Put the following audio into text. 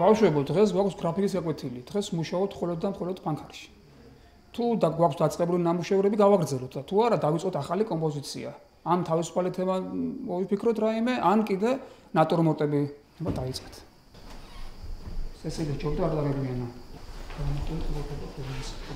ბავშვებო, დღეს გვაქვს გრაფიკი საკვეთილი. დღეს მუშაობთ ხოლმე და ხოლმე ბანკარში. თუ გვაქვს დაწყებული ნამუშევრები, გავაგრძელოთ და თუ არა, დავიწყოთ ახალი კომპოზიცია. ან თავისუფალი თემა მოვიფიქროთ რაიმე, ან კიდე ნატურმორტები უნდა დაიწყოთ. ესე იგი, ჩვენ და რაღაც რეგიონა. ამიტომ ვუყურებთ ეს.